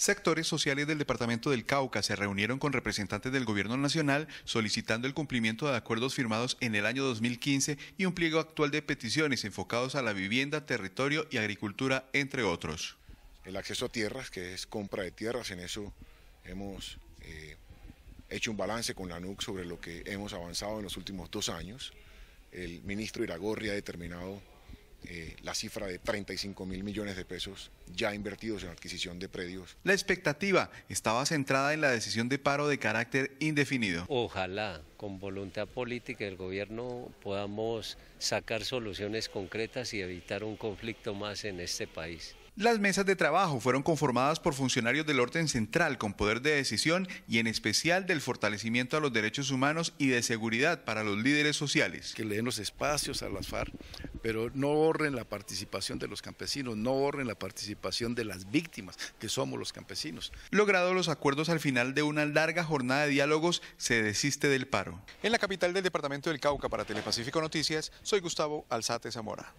Sectores sociales del Departamento del Cauca se reunieron con representantes del Gobierno Nacional solicitando el cumplimiento de acuerdos firmados en el año 2015 y un pliego actual de peticiones enfocados a la vivienda, territorio y agricultura, entre otros. El acceso a tierras, que es compra de tierras, en eso hemos eh, hecho un balance con la NUC sobre lo que hemos avanzado en los últimos dos años. El ministro Iragorri ha determinado eh, la cifra de 35 mil millones de pesos ya invertidos en adquisición de predios. La expectativa estaba centrada en la decisión de paro de carácter indefinido. Ojalá con voluntad política del gobierno podamos sacar soluciones concretas y evitar un conflicto más en este país. Las mesas de trabajo fueron conformadas por funcionarios del orden central con poder de decisión y en especial del fortalecimiento a los derechos humanos y de seguridad para los líderes sociales. Que le den los espacios a las FARC pero no borren la participación de los campesinos, no borren la participación de las víctimas, que somos los campesinos. Logrados los acuerdos al final de una larga jornada de diálogos, se desiste del paro. En la capital del departamento del Cauca para Telepacífico Noticias, soy Gustavo Alzate Zamora.